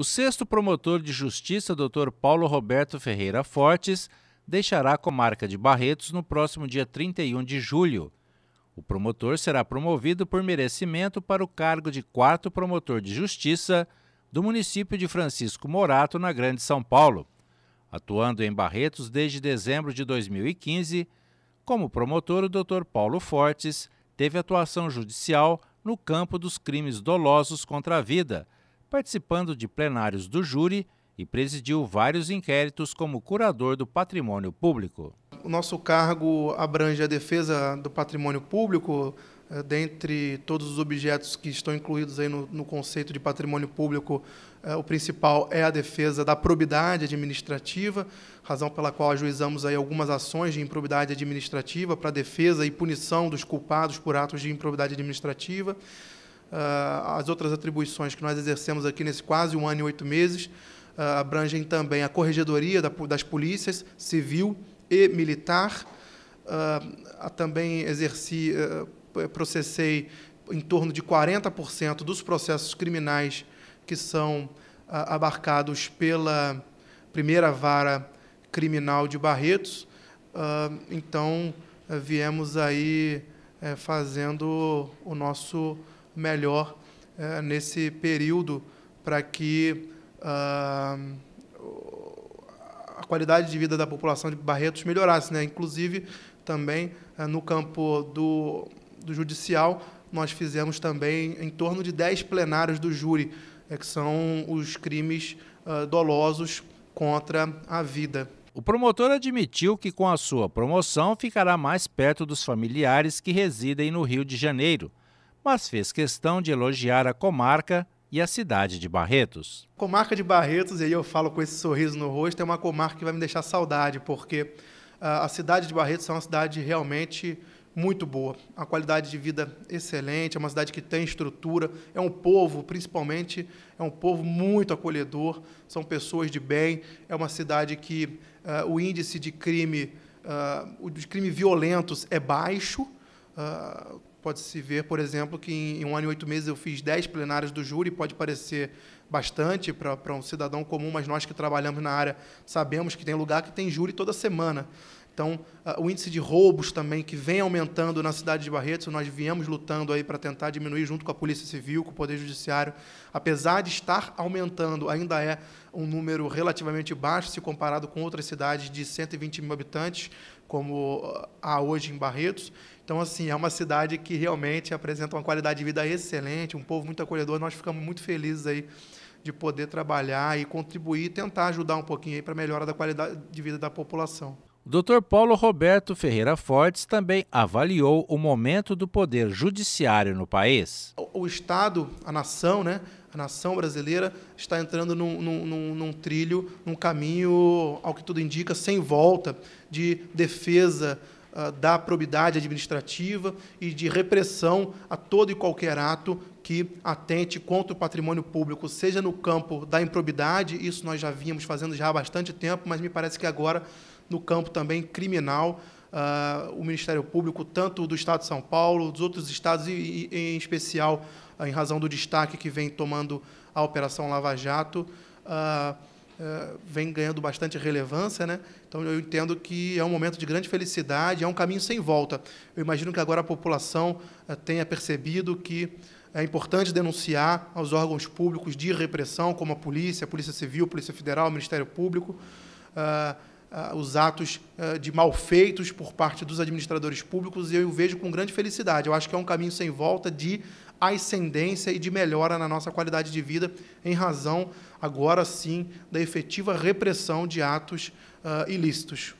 O sexto promotor de justiça, Dr. Paulo Roberto Ferreira Fortes, deixará a comarca de Barretos no próximo dia 31 de julho. O promotor será promovido por merecimento para o cargo de quarto promotor de justiça do município de Francisco Morato, na Grande São Paulo, atuando em Barretos desde dezembro de 2015. Como promotor, o Dr. Paulo Fortes teve atuação judicial no campo dos crimes dolosos contra a vida participando de plenários do júri e presidiu vários inquéritos como curador do patrimônio público. O nosso cargo abrange a defesa do patrimônio público, eh, dentre todos os objetos que estão incluídos aí no, no, conceito de patrimônio público, eh, o principal é a defesa da probidade administrativa, razão pela qual ajuizamos aí algumas ações de improbidade administrativa para defesa e punição dos culpados por atos de improbidade administrativa. Uh, as outras atribuições que nós exercemos aqui nesse quase um ano e oito meses uh, abrangem também a corregedoria da, das polícias civil e militar. Uh, também exerci, processei em torno de 40% dos processos criminais que são abarcados pela primeira vara criminal de Barretos. então, viemos aí eh, fazendo o nosso melhor é, nesse período para que uh, a qualidade de vida da população de Barretos melhorasse. Né? Inclusive, também eh, no campo do, do judicial, nós fizemos também em torno de 10 plenários do júri, é, que são os crimes uh, dolosos contra a vida. O promotor admitiu que, com a sua promoção, ficará mais perto dos familiares que residem no Rio de Janeiro mas fez questão de elogiar a comarca e a cidade de Barretos. comarca de Barretos, e aí eu falo com esse sorriso no rosto, é uma comarca que vai me deixar saudade, porque ah, a cidade de Barretos é uma cidade realmente muito boa, a qualidade de vida excelente, é uma cidade que tem estrutura, é um povo, principalmente, é um povo muito acolhedor, são pessoas de bem, é uma cidade que uh, o índice de crime, uh, de crime violentos é baixo, uh, Pode-se ver, por exemplo, que em um ano e oito meses eu fiz dez plenárias do júri, pode parecer bastante para um cidadão comum, mas nós que trabalhamos na área sabemos que tem lugar que tem júri toda semana. Então, ah, o índice de roubos também, que vem aumentando na cidade de Barretos, nós viemos lutando aí para tentar diminuir junto com a Polícia Civil, com o Poder Judiciário, apesar de estar aumentando, ainda é um número relativamente baixo se comparado com outras cidades de 120 mil habitantes, como ah, há hoje em Barretos. Então, assim, é uma cidade que realmente apresenta uma qualidade de vida excelente, um povo muito acolhedor, nós ficamos muito felizes aí de poder trabalhar e contribuir, tentar ajudar um pouquinho aí para a melhora da qualidade de vida da população. O Dr. Paulo Roberto Ferreira Fortes também avaliou o momento do poder judiciário no país. O, o Estado, a nação, né, a nação brasileira está entrando num, num, num, trilho, num caminho, ao que tudo indica, sem volta, de defesa uh, da probidade administrativa e de repressão a todo e qualquer ato que atente contra o patrimônio público, seja no campo da improbidade, isso nós já vínhamos fazendo já há bastante tempo, mas me parece que agora no campo também criminal. Uh, o Ministério Público, tanto do Estado de São Paulo, dos outros estados, e, e em especial uh, em razão do destaque que vem tomando a Operação Lava Jato, uh, vem ganhando bastante relevância. Né? Então, eu entendo que é um momento de grande felicidade, é um caminho sem volta. Eu imagino que agora a população eh, tenha percebido que é importante denunciar aos órgãos públicos de repressão, como a polícia, a Polícia Civil, a Polícia Federal, o Ministério Público, Uh, uh, os atos uh, de malfeitos por parte dos administradores públicos e eu vejo com grande felicidade. Eu acho que é um caminho sem volta de ascendência e de melhora na nossa qualidade de vida, em razão, agora sim, da efetiva repressão de atos uh, ilícitos.